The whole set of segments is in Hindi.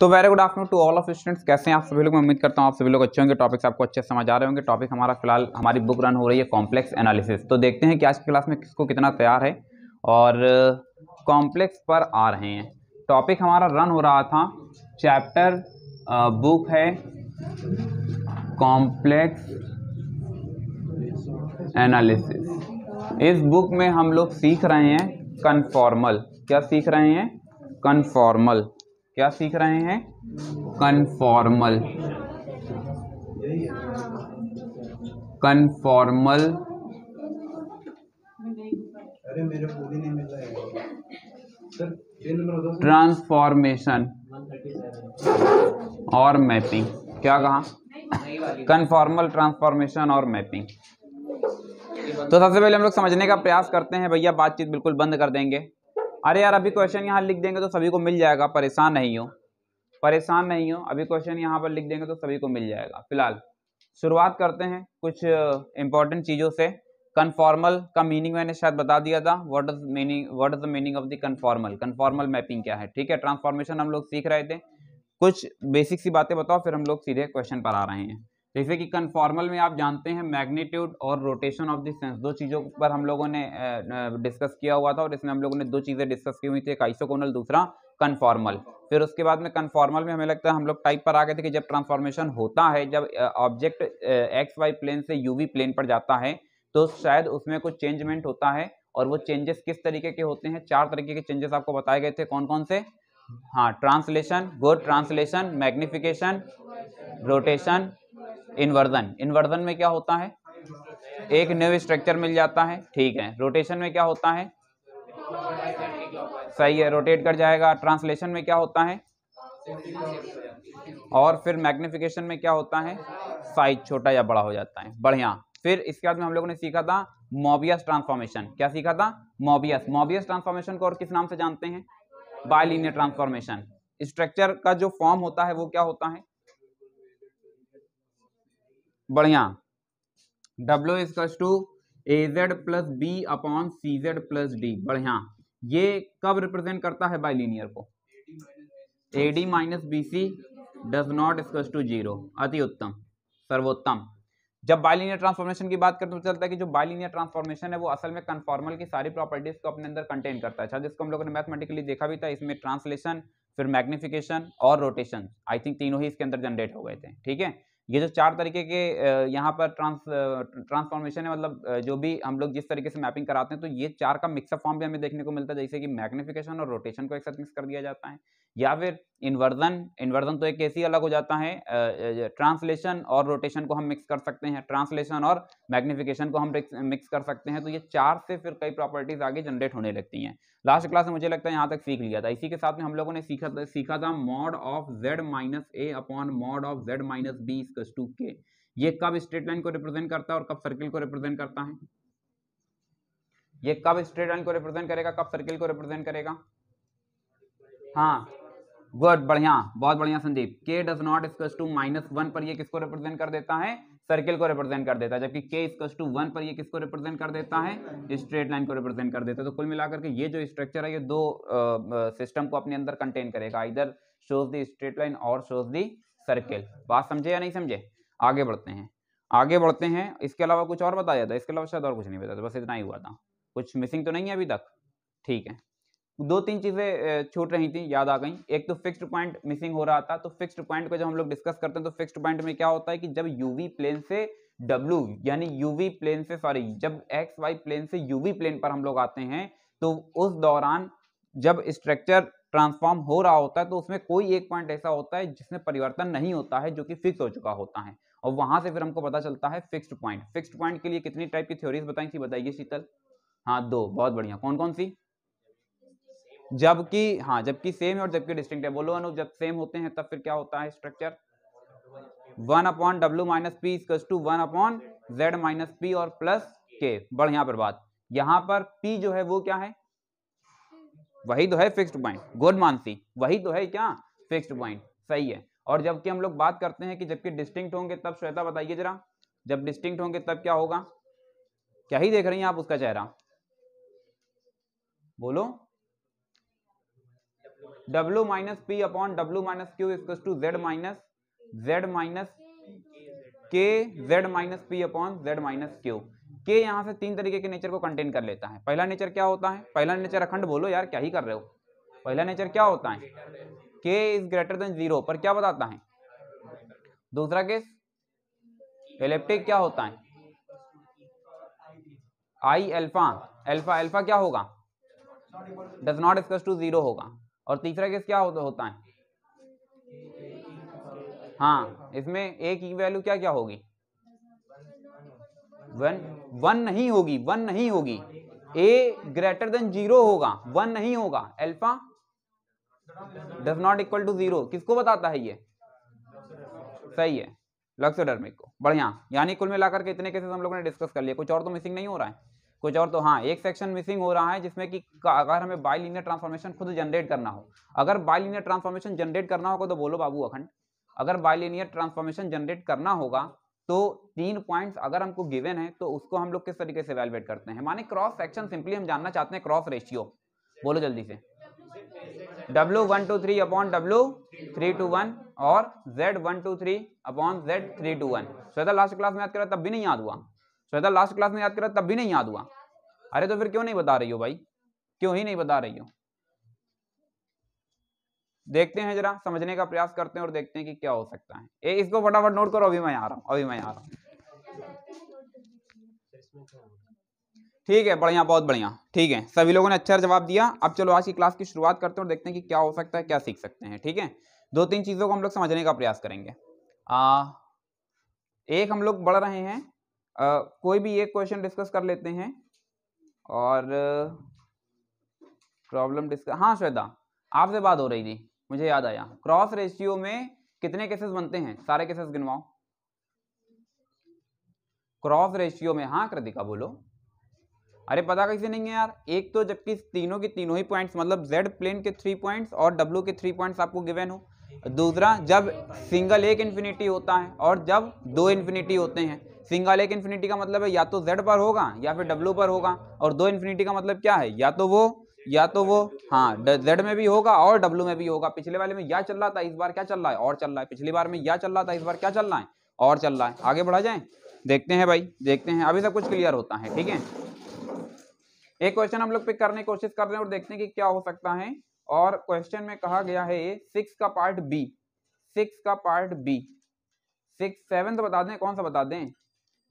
तो very good afternoon to all of students कैसे हैं आप सभी लोग मैं उम्मीद करता हूं आप सभी लोग अच्छे होंगे टॉपिक्स आपको अच्छे समझ आ रहे होंगे टॉपिक हमारा फिलहाल हमारी बुक रन हो रही है कॉम्प्लेक्स एनालिसिस तो देखते हैं कि आज की क्लास में किसको कितना तैयार है और कॉम्प्लेक्स uh, पर आ रहे हैं टॉपिक हमारा रन हो रहा था चैप्टर बुक uh, है कॉम्प्लेक्स एनालिसिस इस बुक में हम लोग सीख रहे हैं कन्फॉर्मल क्या सीख रहे हैं कन्फॉर्मल क्या सीख रहे हैं कन्फॉर्मल कन्फॉर्मल ट्रांसफॉर्मेशन और मैपिंग क्या कहा कन्फॉर्मल ट्रांसफॉर्मेशन और मैपिंग तो सबसे पहले हम लोग समझने का प्रयास करते हैं भैया बातचीत बिल्कुल बंद कर देंगे अरे यार अभी क्वेश्चन यहाँ लिख देंगे तो सभी को मिल जाएगा परेशान नहीं हो परेशान नहीं हो अभी क्वेश्चन यहाँ पर लिख देंगे तो सभी को मिल जाएगा फिलहाल शुरुआत करते हैं कुछ इंपॉर्टेंट चीज़ों से कन्फॉर्मल का मीनिंग मैंने शायद बता दिया था what is meaning what is the meaning of the conformal conformal mapping क्या है ठीक है ट्रांसफॉर्मेशन हम लोग सीख रहे थे कुछ बेसिक सी बातें बताओ फिर हम लोग सीधे क्वेश्चन पर आ रहे हैं जैसे कि कन्फॉर्मल में आप जानते हैं मैग्नीट्यूड और रोटेशन ऑफ द सेंस दो चीज़ों पर हम लोगों ने डिस्कस किया हुआ था और इसमें हम लोगों ने दो चीज़ें डिस्कस की हुई थी एक आइसोकोनल दूसरा कन्फॉर्मल फिर उसके बाद में कन्फॉर्मल में हमें लगता है हम लोग टाइप पर आ गए थे कि जब ट्रांसफॉर्मेशन होता है जब ऑब्जेक्ट एक्स वाई प्लेन से वी प्लेन पर जाता है तो शायद उसमें कुछ चेंजमेंट होता है और वो चेंजेस किस तरीके के होते हैं चार तरीके के चेंजेस आपको बताए गए थे कौन कौन से हाँ translation good translation magnification rotation inversion inversion में क्या होता है एक न्यू स्ट्रक्चर मिल जाता है ठीक है रोटेशन में क्या होता है सही है रोटेट कर जाएगा ट्रांसलेशन में क्या होता है और फिर मैग्निफिकेशन में क्या होता है साइज छोटा या बड़ा हो जाता है बढ़िया फिर इसके बाद में हम लोगों ने सीखा था मोबियस ट्रांसफॉर्मेशन क्या सीखा था मोबियस मोबियस ट्रांसफॉर्मेशन को और किस नाम से जानते हैं बायलिनियर ट्रांसफॉर्मेशन स्ट्रक्चर का जो फॉर्म होता है वो क्या होता है बढ़िया डब्ल्यू इजकस to A Z plus B upon C Z plus D बढ़िया ये कब रिप्रेजेंट करता है बाई लीनियर को A D minus B C does not इजकस टू जीरो अति उत्तम सर्वोत्तम जब बाइलिनियर ट्रांसफॉर्मेशन की बात करते हैं तो चलता है कि जो बाइलिनियर ट्रांसफॉर्मेशन है वो असल में कन्फॉर्मल की सारी प्रॉपर्टीज को अपने अंदर कंटेन करता है अच्छा जिसको हम लोगों ने मैथमेटिकली देखा भी था इसमें ट्रांसलेशन फिर मैग्निफिकेशन और रोटेशन आई थिंक तीनों ही इसके अंदर जनरेट हो गए थे ठीक है ये जो चार तरीके के यहाँ पर ट्रांस ट्रांसफॉर्मेशन है मतलब जो भी हम लोग जिस तरीके से मैपिंग कराते हैं तो ये चार का मिक्सअप फॉर्म भी हमें देखने को मिलता है जैसे कि मैग्निफिकेशन और रोटेशन को एक साथ मिक्स कर दिया जाता है या फिर इन्वर्जन इन्वर्जन तो एक ही अलग हो जाता है ट्रांसलेशन और रोटेशन को हम मिक्स कर सकते हैं ट्रांसलेशन और मैग्निफिकेशन को हम मिक्स कर सकते हैं तो ये चार से फिर कई प्रॉपर्टीज आगे जनरेट होने लगती हैं लास्ट क्लास में मुझे लगता है यहाँ तक सीख लिया था इसी के साथ में हम लोगों ने सीखा था सीखा था mod of Z minus A upon mod of Z minus B to के ये कब स्ट्रेट लाइन को रिप्रेजेंट करता है और कब सर्किल को रिप्रेजेंट करता है ये कब स्ट्रेट लाइन को रिप्रेजेंट करेगा कब सर्किल को रिप्रेजेंट करेगा हाँ गुड बढ़िया बहुत बढ़िया Sandeep K does not is to minus one पर ये किसको रिप्रेजेंट कर देता है सर्किल को रिप्रेजेंट कर देता है जबकि के स्कस टू वन पर ये किसको रिप्रेजेंट कर देता है स्ट्रेट लाइन को रिप्रेजेंट कर देता है तो कुल मिलाकर के ये जो स्ट्रक्चर है ये दो सिस्टम को अपने अंदर कंटेन करेगा इधर शोज दी स्ट्रेट लाइन और शोज दी सर्किल बात समझे या नहीं समझे आगे बढ़ते हैं आगे बढ़ते हैं इसके अलावा कुछ और बताया था इसके अलावा शायद और कुछ नहीं बताया बस इतना ही हुआ था कुछ मिसिंग तो नहीं है अभी तक ठीक है दो तीन चीज़ें छूट रही थी याद आ गई एक तो फिक्स्ड पॉइंट मिसिंग हो रहा था तो फिक्स्ड पॉइंट को जब हम लोग डिस्कस करते हैं तो फिक्स्ड पॉइंट में क्या होता है कि जब यूवी प्लेन से डब्ल्यू यानी यूवी प्लेन से सॉरी जब एक्स वाई प्लेन से यूवी प्लेन पर हम लोग आते हैं तो उस दौरान जब स्ट्रक्चर ट्रांसफॉर्म हो रहा होता है तो उसमें कोई एक पॉइंट ऐसा होता है जिसमें परिवर्तन नहीं होता है जो कि फिक्स हो चुका होता है और वहां से फिर हमको पता चलता है फिक्स्ड पॉइंट फिक्स्ड पॉइंट के लिए कितनी टाइप की थ्योरीज बताई थी बताइए शीतल हाँ दो बहुत बढ़िया कौन कौन सी जबकि हाँ जबकि सेम है और जबकि डिस्टिंक्ट है बोलो अनुप जब सेम होते हैं तब फिर क्या होता है structure one upon W minus P equals to one upon Z minus P और प्लस के बढ़िया पर बात यहां पर p जो है वो क्या है वही तो है फिक्स्ड पॉइंट गुड मानसी वही तो है क्या फिक्स्ड पॉइंट सही है और जबकि हम लोग बात करते हैं कि जबकि डिस्टिंक्ट होंगे तब श्वेता बताइए जरा जब डिस्टिंक्ट होंगे तब क्या होगा क्या ही देख रही हैं आप उसका चेहरा बोलो W minus P upon W minus Q equal to Z minus Z minus K Z minus P upon Z minus Q K यहाँ से तीन तरीके के नेचर को कंटेन कर लेता है पहला नेचर क्या होता है पहला नेचर अखंड बोलो यार क्या ही कर रहे हो पहला नेचर क्या होता है के इज ग्रेटर देन जीरो पर क्या बताता है दूसरा केस इलेप्टिक क्या होता है आई एल्फा एल्फा एल्फा क्या होगा does not equal to zero होगा और तीसरा केस क्या होता है हाँ इसमें ए की वैल्यू क्या क्या होगी वन वन नहीं होगी वन नहीं होगी ए ग्रेटर देन जीरो होगा वन नहीं होगा alpha does not equal to zero किसको बताता है ये सही है लक्ष्य लक्सोडर्मिक को बढ़िया यानी कुल मिलाकर के इतने केसेस हम लोगों ने डिस्कस कर लिए कुछ और तो मिसिंग नहीं हो रहा है कुछ और तो हाँ एक सेक्शन मिसिंग हो रहा है जिसमें कि अगर हमें बाइलिनियर ट्रांसफॉर्मेशन खुद जनरेट करना हो अगर बाइलिनियर ट्रांसफॉर्मेशन जनरेट करना होगा तो बोलो बाबू अखंड अगर बाइलिनियर ट्रांसफॉर्मेशन जनरेट करना होगा तो तीन पॉइंट्स अगर हमको गिवन है तो उसको हम लोग किस तरीके से वैल्युएट करते हैं माने क्रॉस सेक्शन सिंपली हम जानना चाहते हैं क्रॉस रेशियो बोलो जल्दी से W one two three upon W three two one और Z one two three upon Z three two one Shweta last class में याद करा तब भी नहीं याद हुआ श्वेता लास्ट क्लास में याद करा तब भी नहीं याद हुआ अरे तो फिर क्यों नहीं बता रही हो भाई क्यों ही नहीं बता रही हो देखते हैं जरा समझने का प्रयास करते हैं और देखते हैं कि क्या हो सकता है ए, इसको फटाफट नोट करो अभी मैं आ रहा हूँ अभी मैं आ रहा हूँ ठीक है बढ़िया बहुत बढ़िया ठीक है सभी लोगों ने अच्छा जवाब दिया अब चलो आज की क्लास की शुरुआत करते हैं और देखते हैं कि क्या हो सकता है क्या सीख सकते हैं ठीक है दो तीन चीज़ों को हम लोग समझने का प्रयास करेंगे आ, एक हम लोग बढ़ रहे हैं कोई भी एक क्वेश्चन डिस्कस कर लेते हैं और प्रॉब्लम डिस्कस हाँ श्वेता आपसे बात हो रही थी मुझे याद आया क्रॉस रेशियो में कितने केसेस बनते हैं सारे केसेस गिनवाओ क्रॉस रेशियो में हाँ कृतिका बोलो अरे पता कैसे नहीं है यार एक तो जबकि तीनों के तीनों ही पॉइंट्स मतलब जेड प्लेन के थ्री पॉइंट्स और डब्ल्यू के थ्री पॉइंट्स आपको गिवन हो दूसरा जब सिंगल एक इन्फिनिटी होता है और जब दो इन्फिनिटी होते हैं सिंगल एक इन्फिनिटी का मतलब है या तो जेड पर होगा या फिर डब्ल्यू पर होगा और दो इन्फिनिटी का मतलब क्या है या तो वो या तो वो हाँ जेड में भी होगा और डब्ल्यू में भी होगा पिछले वाले में या चल रहा था इस बार क्या चल रहा है और चल रहा है पिछली बार में या चल रहा था इस बार क्या चल रहा है और चल रहा है आगे बढ़ा जाए देखते हैं भाई देखते हैं अभी सब कुछ क्लियर होता है ठीक है एक क्वेश्चन हम लोग पिक करने की कोशिश कर रहे हैं और देखते हैं कि क्या हो सकता है और क्वेश्चन में कहा गया है सिक्स का पार्ट बी सिक्स का पार्ट बी सिक्स सेवन तो बता दें कौन सा बता दें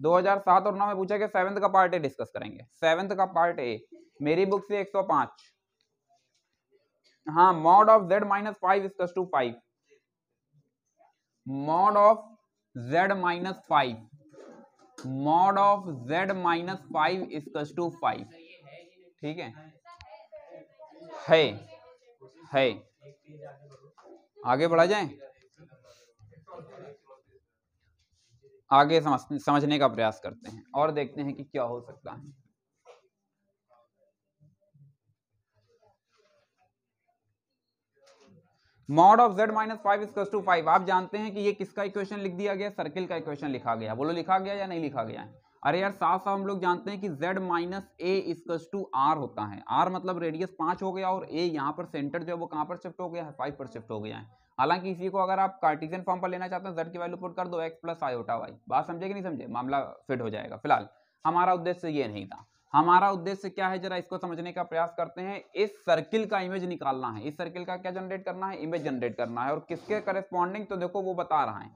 2007 और 9 में पूछा गया सेवंथ का पार्ट ए डिस्कस करेंगे सेवंथ का पार्ट ए मेरी बुक से 105 हाँ mod of Z minus five to five mod of Z minus five mod of Z minus five is to five ठीक है है है आगे बढ़ा जाए आगे समझ समझने का प्रयास करते हैं और देखते हैं कि क्या हो सकता है mod of Z minus five is to five आप जानते हैं कि ये किसका इक्वेशन लिख दिया गया सर्किल का इक्वेशन लिखा गया बोलो लिखा गया या नहीं लिखा गया है अरे यार साफ साफ हम लोग जानते हैं कि z माइनस ए इजकस टू आर होता है r मतलब रेडियस पांच हो गया और a यहाँ पर सेंटर जो है वो कहाँ पर शिफ्ट हो गया है फाइव पर शिफ्ट हो गया है हालांकि इसी को अगर आप कार्टिजन फॉर्म पर लेना चाहते हैं जेड की वैल्यू पुट कर दो एक्स प्लस आयोटा वाई बात समझे कि नहीं समझे मामला फिट हो जाएगा फिलहाल हमारा उद्देश्य ये नहीं था हमारा उद्देश्य क्या है जरा इसको समझने का प्रयास करते हैं इस सर्किल का इमेज निकालना है इस सर्किल का क्या जनरेट करना है इमेज जनरेट करना है और किसके करेस्पॉन्डिंग तो देखो वो बता रहा है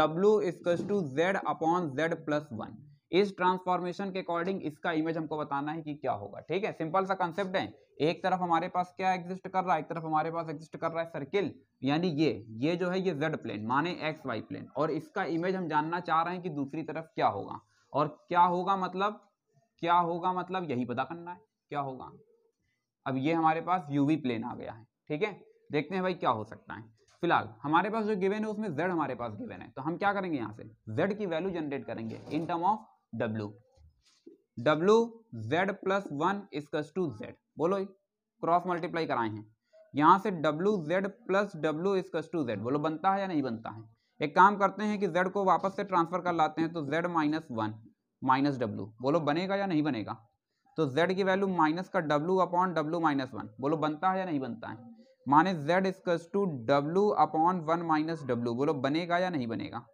डब्ल्यू इजकस to Z upon Z plus one इस ट्रांसफॉर्मेशन के अकॉर्डिंग इसका इमेज हमको बताना है कि क्या होगा ठीक है सिंपल सा कंसेप्ट है एक तरफ हमारे पास क्या एग्जिस्ट कर रहा है एक तरफ हमारे पास एग्जिस्ट कर रहा है सर्किल यानी ये ये जो है ये जेड प्लेन माने एक्स वाई प्लेन और इसका इमेज हम जानना चाह रहे हैं कि दूसरी तरफ क्या होगा और क्या होगा मतलब क्या होगा मतलब यही पता करना है क्या होगा अब ये हमारे पास यूवी प्लेन आ गया है ठीक है देखते हैं भाई क्या हो सकता है फिलहाल हमारे पास जो गिवेन है उसमें जेड हमारे पास गिवेन है तो हम क्या करेंगे यहाँ से जेड की वैल्यू जनरेट करेंगे in term of W W Z plus one इसकस टू जेड बोलो क्रॉस मल्टीप्लाई कराए हैं यहाँ से डब्ल्यू जेड प्लस डब्ल्यू इसकस टू जेड बोलो बनता है या नहीं बनता है एक काम करते हैं कि Z को वापस से ट्रांसफर कर लाते हैं तो Z minus one minus W बोलो बनेगा या नहीं बनेगा तो जेड की वैल्यू माइनस का W upon W minus one बोलो बनता है या नहीं बनता है माने जेड इसकस to W upon one minus W बोलो बनेगा या नहीं बनेगा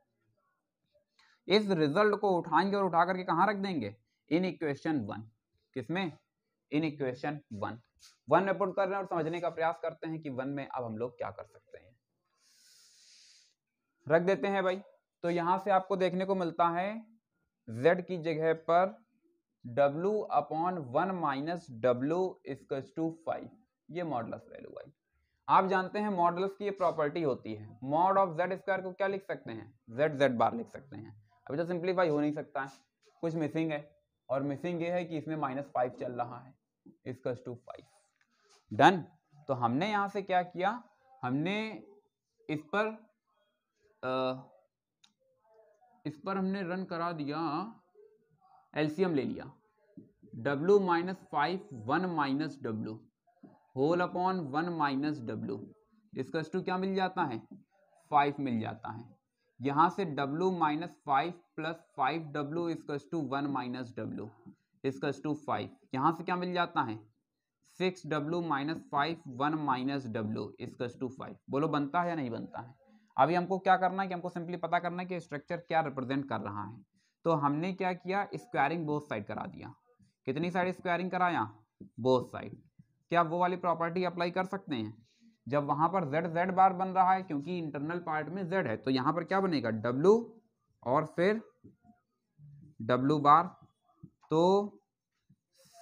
इस रिजल्ट को उठाएंगे और उठा करके कहाँ रख देंगे इन इक्वेशन वन किसमें इन इक्वेशन वन वन में पुट कर रहे हैं और समझने का प्रयास करते हैं कि वन में अब हम लोग क्या कर सकते हैं रख देते हैं भाई तो यहां से आपको देखने को मिलता है z की जगह पर w upon one minus W इजकस टू फाइव ये मॉडल वैल्यू भाई आप जानते हैं मॉडल्स की ये प्रॉपर्टी होती है मॉड ऑफ जेड स्क्वायर को क्या लिख सकते हैं जेड जेड बार लिख सकते हैं अभी तो सिंप्लीफाई हो नहीं सकता है कुछ मिसिंग है और मिसिंग ये है कि इसमें माइनस फाइव चल रहा है इसकस टू फाइव डन तो हमने यहाँ से क्या किया हमने इस पर आ, इस पर हमने रन करा दिया एलसीएम ले लिया W minus five one minus W whole upon one minus W इसकस टू क्या मिल जाता है फाइव मिल जाता है यहाँ से W minus five plus five W इसकस टू वन माइनस डब्ल्यू इसकस टू फाइव यहाँ से क्या मिल जाता है six W minus five one minus W इसकस टू फाइव बोलो बनता है या नहीं बनता है अभी हमको क्या करना है कि हमको सिंपली पता करना है कि स्ट्रक्चर क्या रिप्रेजेंट कर रहा है तो हमने क्या किया स्क्वायरिंग बोथ साइड करा दिया कितनी साइड स्क्वायरिंग कराया बोथ साइड क्या वो वाली प्रॉपर्टी अप्लाई कर सकते हैं जब वहां पर जेड जेड बार बन रहा है क्योंकि इंटरनल पार्ट में जेड है तो यहां पर क्या बनेगा डब्लू और फिर डब्लू बार तो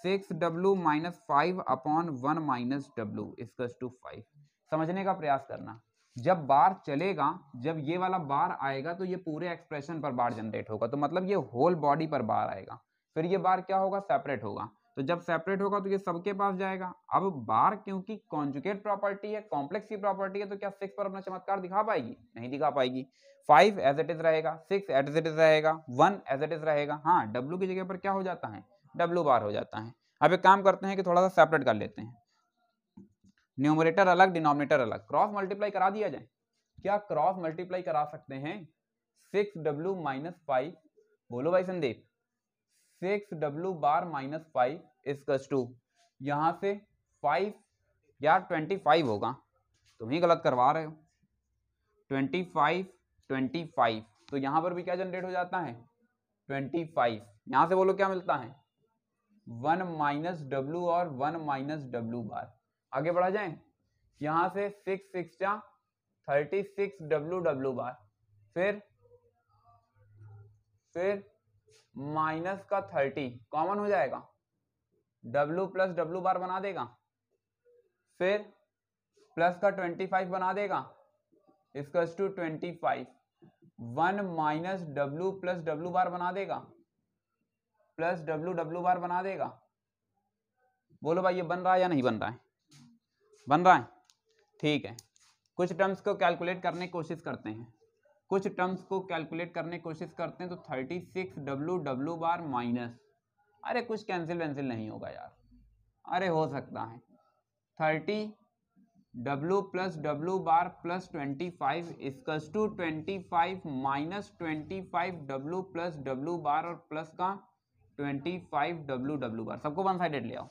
six W minus five upon one minus W इसकस टू फाइव समझने का प्रयास करना जब बार चलेगा जब ये वाला बार आएगा तो ये पूरे एक्सप्रेशन पर बार जनरेट होगा तो मतलब ये होल बॉडी पर बार आएगा फिर ये बार क्या होगा सेपरेट होगा तो जब सेपरेट होगा तो ये सबके पास जाएगा अब बार क्योंकि कॉन्जुकेट प्रॉपर्टी है कॉम्प्लेक्स की प्रॉपर्टी है तो क्या सिक्स पर अपना चमत्कार दिखा पाएगी नहीं दिखा पाएगी फाइव एज इट इज रहेगा सिक्स एज इट इज रहेगा वन एज इट इज रहेगा हाँ डब्ल्यू की जगह पर क्या हो जाता है डब्ल्यू बार हो जाता है अब एक काम करते हैं कि थोड़ा सा सेपरेट कर लेते हैं न्यूमरेटर अलग डिनोमिनेटर अलग क्रॉस मल्टीप्लाई करा दिया जाए क्या क्रॉस मल्टीप्लाई करा सकते हैं सिक्स डब्ल्यू माइनस फाइव बोलो भाई Sandeep six W bar minus five इसकस टू यहाँ से फाइव यार ट्वेंटी फाइव होगा तुम ही गलत करवा रहे हो ट्वेंटी फाइव ट्वेंटी फाइव तो यहाँ पर भी क्या जनरेट हो जाता है ट्वेंटी फाइव यहाँ से बोलो क्या मिलता है वन माइनस डब्ल्यू और वन माइनस डब्ल्यू बार आगे बढ़ा जाए यहाँ से सिक्स सिक्स या थर्टी सिक्स डब्ल्यू डब्ल्यू बार फिर फिर माइनस का थर्टी कॉमन हो जाएगा डब्लू प्लस डब्लू बार बना देगा फिर प्लस का ट्वेंटी फाइव बना देगा इसका to twenty five one minus W plus W बार बना देगा प्लस डब्लू डब्लू बार बना देगा बोलो भाई ये बन रहा है या नहीं बन रहा है बन रहा है ठीक है कुछ टर्म्स को कैलकुलेट करने की कोशिश करते हैं कुछ टर्म्स को कैलकुलेट करने की कोशिश करते हैं तो थर्टी सिक्स डब्लू डब्लू बार माइनस अरे कुछ कैंसिल वैंसिल नहीं होगा यार अरे हो सकता है थर्टी डब्लू प्लस डब्लू बार प्लस ट्वेंटी फाइव इसकस to twenty five minus twenty five W plus W बार और प्लस का ट्वेंटी फाइव डब्लू डब्लू बार सबको वन साइडेड ले आओ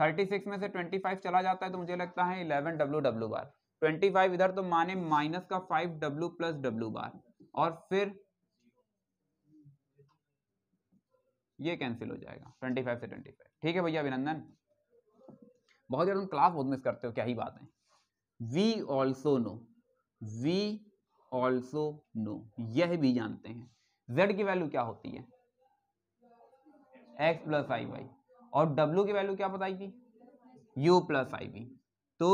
थर्टी सिक्स में से ट्वेंटी फाइव चला जाता है तो मुझे लगता है इलेवन डब्लू डब्लू बार ट्वेंटी फाइव इधर तो माने माइनस का फाइव डब्ल्यू प्लस डब्ल्यू बार और फिर ये कैंसिल हो जाएगा ट्वेंटी फाइव से ट्वेंटी फाइव ठीक है भैया अभिनंदन बहुत ज्यादा तुम क्लास बहुत मिस करते हो क्या ही बात है we also know we also know यह भी जानते हैं जेड की वैल्यू क्या होती है एक्स प्लस आई वाई और डब्ल्यू की वैल्यू क्या बताई थी यू प्लस आई वी तो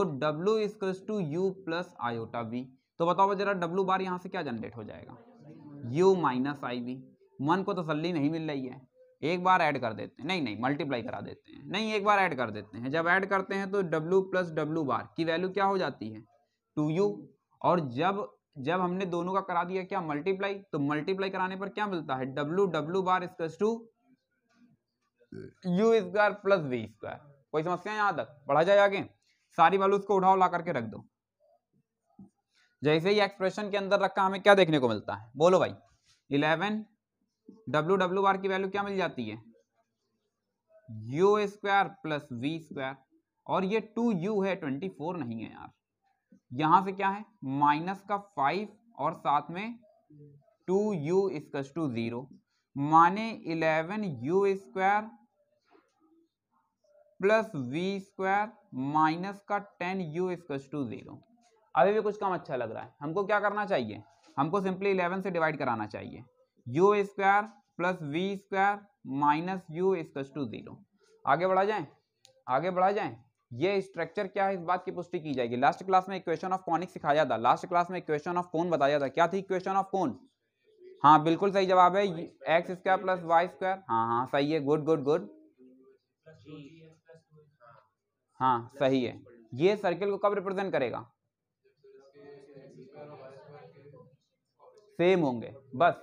W equals two u plus iota v तो बताओ जरा W बार यहाँ से क्या जनरेट हो जाएगा U माइनस आई वी मन को तो तसली नहीं मिल रही है एक बार ऐड कर देते हैं नहीं नहीं मल्टीप्लाई करा देते हैं नहीं एक बार ऐड कर देते हैं जब ऐड करते हैं तो W प्लस डब्लू बार की वैल्यू क्या हो जाती है टू यू और जब जब हमने दोनों का करा दिया क्या मल्टीप्लाई तो मल्टीप्लाई कराने पर क्या मिलता है W W bar equals two you square plus v square कोई समस्या यहाँ तक पढ़ा जाए आगे सारी वैल्यूज को उठाओ ला करके रख दो जैसे ही एक्सप्रेशन के अंदर रखा हमें क्या देखने को मिलता है बोलो भाई इलेवन डब्ल्यू डब्ल्यू बार की वैल्यू क्या मिल जाती है u square plus v square और ये टू यू है ट्वेंटी फोर नहीं है यार यहां से क्या है माइनस का फाइव और साथ में टू यू इसकस टू जीरो माने eleven u square plus v square minus का टेन यू इजक्स टू जीरो अभी भी कुछ कम अच्छा लग रहा है हमको क्या करना चाहिए हमको सिंपली इलेवन से डिवाइड कराना चाहिए u square plus v square minus u इजक्स टू जीरो आगे बढ़ा जाए आगे बढ़ा जाए ये स्ट्रक्चर क्या है इस बात की पुष्टि की जाएगी लास्ट क्लास में इक्वेशन ऑफ कॉनिक सिखाया था लास्ट क्लास में इक्वेशन ऑफ कोन बताया था क्या थी इक्वेशन ऑफ कोन हाँ बिल्कुल सही जवाब है x square plus y square हाँ हाँ सही है गुड गुड गुड हाँ सही है ये सर्किल को कब रिप्रेजेंट करेगा सेम होंगे बस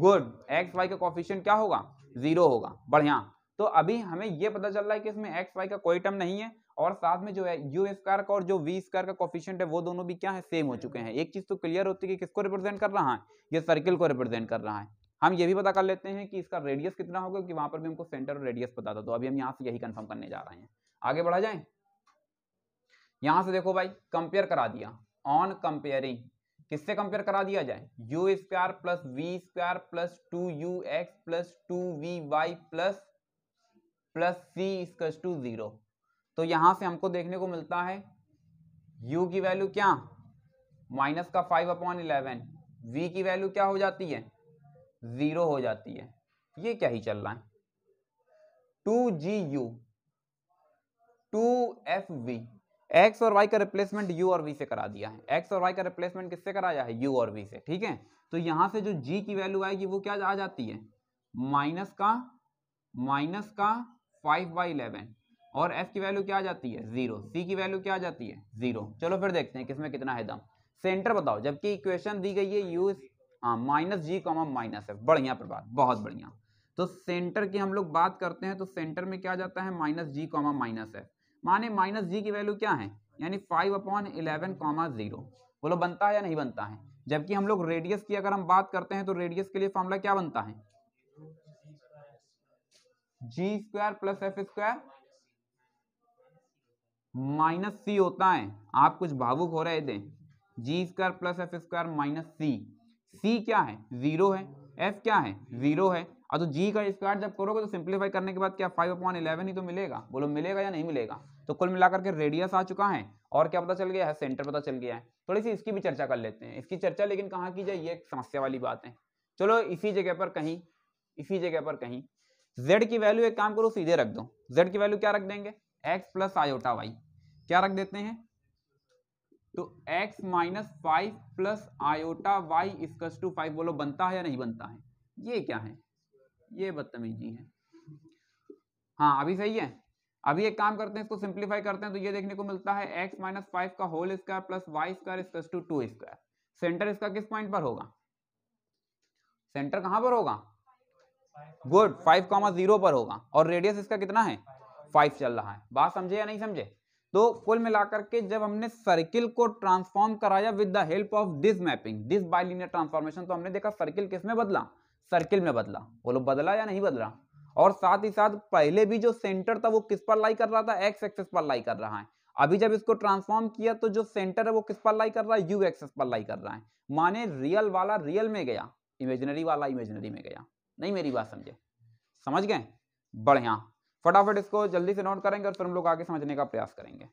गुड एक्स वाई का कॉफिशियन क्या होगा जीरो होगा बढ़िया तो अभी हमें यह पता चल रहा है कि इसमें एक्स वाई का कोई टर्म नहीं है और साथ में जो है यू स्क्वायर का और जो वी स्क्वायर का कॉफिशियंट है वो दोनों भी क्या है सेम हो चुके हैं एक चीज तो क्लियर होती है कि किसको रिप्रेजेंट कर रहा है ये सर्किल को रिप्रेजेंट कर रहा है हम ये भी पता कर लेते हैं कि इसका रेडियस कितना होगा कि वहां पर भी हमको सेंटर और रेडियस पता था तो अभी हम यहाँ से यही कन्फर्म करने जा रहे हैं आगे बढ़ा जाए यहां से देखो भाई कंपेयर करा दिया ऑन कंपेयरिंग किससे कंपेयर करा दिया जाए u square plus v square plus two u x plus two v y plus plus c equals two zero तो यहां से हमको देखने को मिलता है u की वैल्यू क्या माइनस का फाइव अपॉन इलेवन वी की वैल्यू क्या हो जाती है जीरो हो जाती है ये क्या ही चल रहा है two g u two f v x और वाई का रिप्लेसमेंट यू और वी से करा दिया है एक्स और वाई का रिप्लेसमेंट किससे कराया है यू और वी से ठीक है तो यहां से जो जी की वैल्यू आएगी वो क्या आ जाती है माइनस का माइनस का फाइव बाई इलेवन और एफ की वैल्यू क्या आ जाती है जीरो सी की वैल्यू क्या आ जाती है जीरो चलो फिर देखते हैं किसमें कितना है दम सेंटर बताओ जबकि इक्वेशन दी गई है u minus g comma minus f बढ़िया प्रभात बहुत बढ़िया तो सेंटर की हम लोग बात करते हैं तो सेंटर में क्या जाता है minus g comma minus f माने माइनस जी की वैल्यू क्या है यानी five upon eleven comma zero बोलो बनता है या नहीं बनता है जबकि हम लोग रेडियस की अगर हम बात करते हैं तो रेडियस के लिए फॉर्मूला क्या बनता है g square plus f square minus c होता है आप कुछ भावुक हो रहे थे g square plus f square minus c c क्या है जीरो है एफ क्या है जीरो है और तो जी का स्क्वायर जब करोगे तो सिंप्लीफाई करने के बाद क्या फाइव अपॉन इलेवन ही तो मिलेगा बोलो मिलेगा या नहीं मिलेगा तो कुल मिलाकर के रेडियस आ चुका है और क्या पता चल गया है सेंटर पता चल गया है थोड़ी सी इसकी भी चर्चा कर लेते हैं इसकी चर्चा लेकिन कहाँ की जाए ये समस्या वाली बात है चलो इसी जगह पर कहीं इसी जगह पर कहीं z की वैल्यू एक काम करो सीधे रख दो z की वैल्यू क्या रख देंगे x प्लस आयोटा वाई क्या रख देते हैं तो x minus five plus iota y इसकस टू फाइव बोलो बनता है या नहीं बनता है ये क्या है ये बदतमीजी है हाँ अभी सही है अभी एक काम करते हैं इसको सिंप्लीफाई करते हैं तो ये देखने को मिलता है एक्स माइनस फाइव का whole square plus y square equal to two square center इसका किस पॉइंट पर होगा सेंटर कहां पर होगा गुड फाइव कॉमा जीरो पर होगा और रेडियस इसका कितना है फाइव चल रहा है बात समझे या नहीं समझे तो कुल मिलाकर के जब हमने सर्किल को ट्रांसफॉर्म कराया with the help of this mapping this bilinear transformation तो हमने देखा सर्किल किस में बदला सर्किल में बदला बोलो बदला या नहीं बदला और साथ ही साथ पहले भी जो सेंटर था वो किस पर लाई कर रहा था एक्स एक्सेस पर लाई कर रहा है अभी जब इसको ट्रांसफॉर्म किया तो जो सेंटर है वो किस पर लाई कर रहा है यू एक्सेस पर लाई कर रहा है माने रियल वाला रियल में गया इमेजनरी वाला इमेजनरी में गया नहीं मेरी बात समझे समझ गए बढ़िया फटाफट इसको जल्दी से नोट करेंगे और फिर हम लोग आगे समझने का प्रयास करेंगे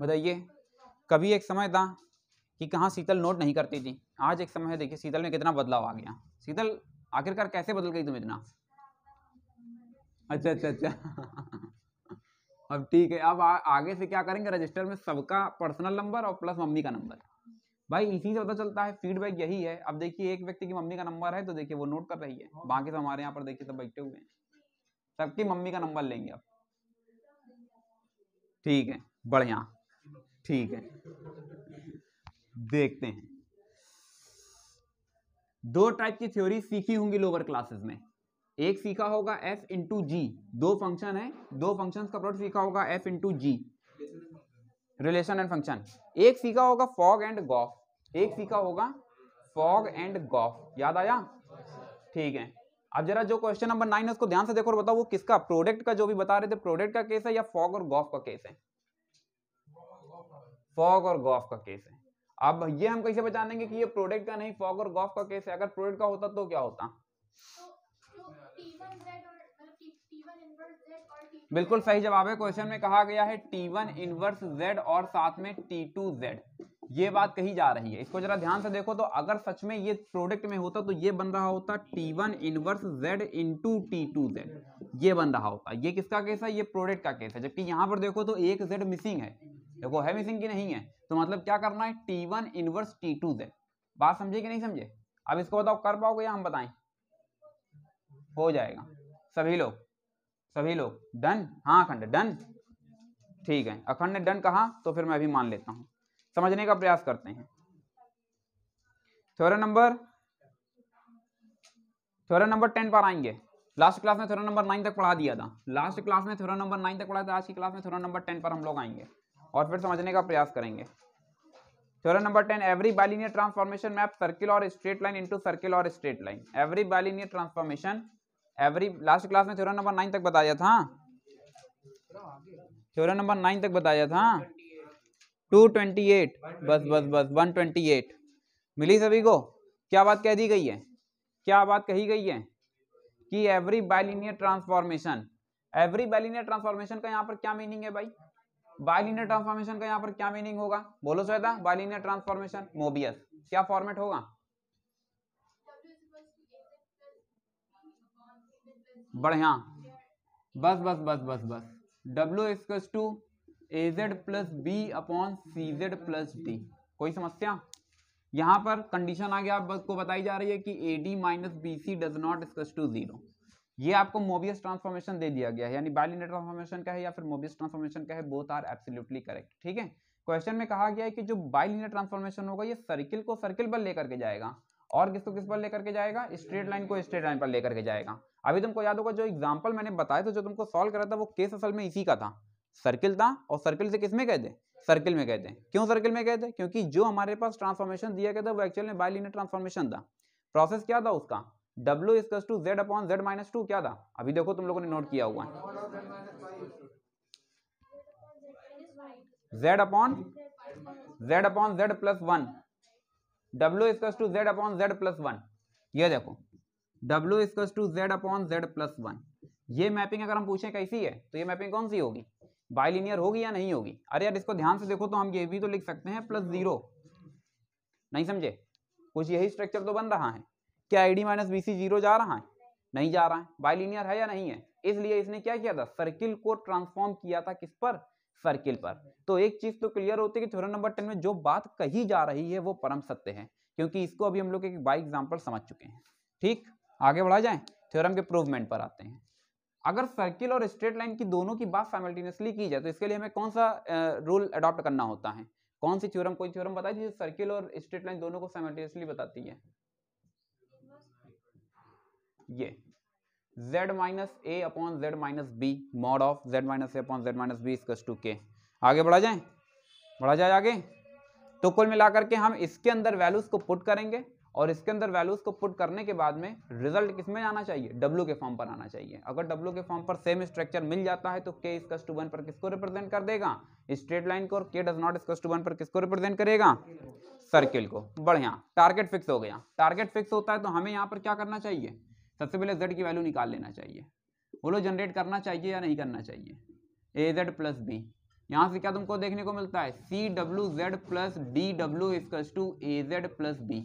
बताइए कभी एक समय था कि कहाँ शीतल नोट नहीं करती थी आज एक समय है देखिए शीतल में कितना बदलाव आ गया शीतल आखिरकार कैसे बदल गई तुम इतना अच्छा अच्छा अच्छा अब ठीक है अब आ, आगे से क्या करेंगे रजिस्टर में सबका पर्सनल नंबर और प्लस मम्मी का नंबर भाई इसी से पता चलता है फीडबैक यही है अब देखिए एक व्यक्ति की मम्मी का नंबर है तो देखिए वो नोट कर रही है बाकी सब हमारे यहाँ पर देखिए सब बैठे हुए हैं सबकी मम्मी का नंबर लेंगे अब ठीक है बढ़िया ठीक है देखते हैं दो टाइप की थ्योरी सीखी होंगी लोअर क्लासेस में एक सीखा होगा एफ इंटू जी दो फंक्शन है दो फंक्शंस का प्रोडक्ट सीखा होगा f into g relation and function एक सीखा होगा फॉग एंड गॉफ एक सीखा होगा फॉग एंड गॉफ याद आया ठीक है अब जरा जो क्वेश्चन नंबर नाइन है उसको ध्यान से देखो और बताओ वो किसका प्रोडक्ट का जो भी बता रहे थे प्रोडक्ट का केस है या फॉग और गॉफ का केस है फॉग और गॉफ का केस है अब ये हम कैसे देंगे कि ये प्रोडक्ट का नहीं फॉग और गॉफ का केस है अगर प्रोडक्ट का होता तो क्या होता बिल्कुल सही जवाब है क्वेश्चन में कहा गया है टी वन इनवर्स जेड और साथ में टी टू जेड ये बात कही जा रही है इसको जरा ध्यान से देखो तो अगर सच में ये प्रोडक्ट में होता तो ये बन रहा होता t one inverse z into t two z ये बन रहा होता ये किसका केस है ये प्रोडक्ट का केस है जबकि यहाँ पर देखो तो एक जेड मिसिंग है देखो है मिसिंग की नहीं है तो मतलब क्या करना है t one inverse t two दे बात समझे कि नहीं समझे अब इसको बताओ कर पाओगे या हम बताएं हो जाएगा सभी लोग सभी लोग डन हाँ अखंड डन ठीक है अखंड ने डन कहा तो फिर मैं अभी मान लेता हूँ समझने का प्रयास करते हैं theorem number theorem number ten पर आएंगे लास्ट क्लास में थ्योरम नंबर नाइन तक पढ़ा दिया था लास्ट क्लास में थ्योरम नंबर नाइन तक पढ़ा था आज की क्लास में थ्योरम नंबर टेन पर हम लोग आएंगे और फिर समझने का प्रयास करेंगे theorem number ten every bilinear transformation map circle और स्ट्रेट लाइन इनटू सर्किल और straight line every bilinear transformation every last class में थ्योरम नंबर नाइन तक बताया था थ्योरम नंबर नाइन तक बताया था टू ट्वेंटी एट बस बस बस वन ट्वेंटी एट मिली सभी को क्या बात कह दी गई है क्या बात कही गई है कि every bilinear transformation every bilinear transformation का यहाँ पर क्या मीनिंग है भाई बाइलिनियर ट्रांसफॉर्मेशन का यहाँ पर क्या मीनिंग होगा बोलो श्वेता बाइलिनियर ट्रांसफॉर्मेशन मोबियस क्या फॉर्मेट होगा बढ़िया बस बस बस बस बस W इक्स टू ए जेड प्लस बी अपॉन सी जेड प्लस डी कोई समस्या यहाँ पर कंडीशन आ गया आपको बताई जा रही है कि AD d minus B C does not equals two zero ये आपको मोबियस ट्रांसफॉर्मेशन दे दिया गया है यानी बाइलिनर ट्रांसफॉर्मेशन का है या फिर मोबियस ट्रांसफॉर्मेशन का है बोथ आर एब्सोल्युटली करेक्ट ठीक है क्वेश्चन में कहा गया है कि जो बाइलिनर ट्रांसफॉर्मेशन होगा ये सर्किल को सर्किल पर लेकर के जाएगा और किसको किस पर लेकर के जाएगा स्ट्रेट लाइन को स्ट्रेट लाइन पर लेकर के जाएगा अभी तुमको याद होगा जो एग्जाम्पल मैंने बताया था जो तुमको सोल्व करा था वो केस असल में इसी का था सर्किल था और सर्किल से किस में कहते सर्किल में कहते हैं क्यों सर्किल में कहते हैं क्योंकि जो हमारे पास ट्रांसफॉर्मेशन दिया गया था वो एक्चुअल में ट्रांसफॉर्मेशन था प्रोसेस क्या था उसका डब्ल्यू इजकस to Z upon Z minus two क्या था अभी देखो तुम लोगों ने नोट किया हुआ है Z upon Z upon Z plus one W इजकस to Z upon Z plus one ये देखो डब्ल्यू इजकस to Z upon Z plus one ये मैपिंग अगर हम पूछें कैसी है तो ये मैपिंग कौन सी होगी बाइलिनियर होगी या नहीं होगी अरे यार इसको ध्यान से देखो तो हम ये भी तो लिख सकते हैं प्लस जीरो नहीं समझे कुछ यही स्ट्रक्चर तो बन रहा है क्या i d minus B c zero जा रहा है नहीं जा रहा है बाइलिनियर है या नहीं है इसलिए इसने क्या किया था सर्किल को ट्रांसफॉर्म किया था किस पर सर्किल पर तो एक चीज तो क्लियर होती है कि थ्योरम नंबर टेन में जो बात कही जा रही है वो परम सत्य है क्योंकि इसको अभी हम लोग एक बाई एग्जाम्पल समझ चुके हैं ठीक आगे बढ़ा जाए थ्योरम के प्रूवमेंट पर आते हैं अगर सर्किल और स्ट्रेट लाइन की दोनों की बात साइमल्टेनियसली की जाए तो इसके लिए हमें कौन सा रूल अडॉप्ट करना होता है कौन सी थ्योरम कोई थ्योरम बताइए सर्किल और स्ट्रेट लाइन दोनों को साइमल्टेनियसली बताती है ये z minus A upon Z minus b mod of z minus A upon Z minus b इसकस टू के आगे बढ़ा जाए बढ़ा जाए आगे तो कुल मिलाकर के हम इसके अंदर वैल्यूज को पुट करेंगे और इसके अंदर वैल्यूज को पुट करने के बाद में रिजल्ट किस में आना चाहिए डब्ल्यू के फॉर्म पर आना चाहिए अगर डब्ल्यू के फॉर्म पर सेम स्ट्रक्चर मिल जाता है तो के इसकस टू वन पर किसको रिप्रेजेंट कर देगा स्ट्रेट लाइन को और के डज नॉट इसकस टू वन पर किसको रिप्रेजेंट करेगा सर्किल को बढ़िया टारगेट फिक्स हो गया टारगेट फिक्स होता है तो हमें यहाँ पर क्या करना चाहिए सबसे पहले जेड की वैल्यू निकाल लेना चाहिए बोलो जनरेट करना चाहिए या नहीं करना चाहिए ए जेड प्लस बी यहाँ से क्या तुमको देखने को मिलता है C W Z plus D W इजकस to A Z plus B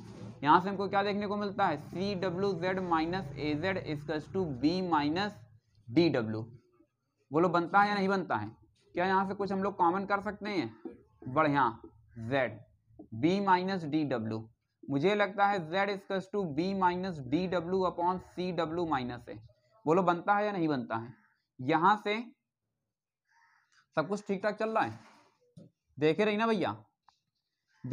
यहाँ से हमको क्या देखने को मिलता है सी डब्ल्यू जेड माइनस ए जेड इजकस to be minus D W बोलो बनता है या नहीं बनता है क्या यहाँ से कुछ हम लोग कॉमन कर सकते हैं बढ़िया Z B minus D W मुझे लगता है z इजकस to be minus D W upon C W minus ए बोलो बनता है या नहीं बनता है यहां से सब कुछ ठीक ठाक चल रहा है देखे रही ना भैया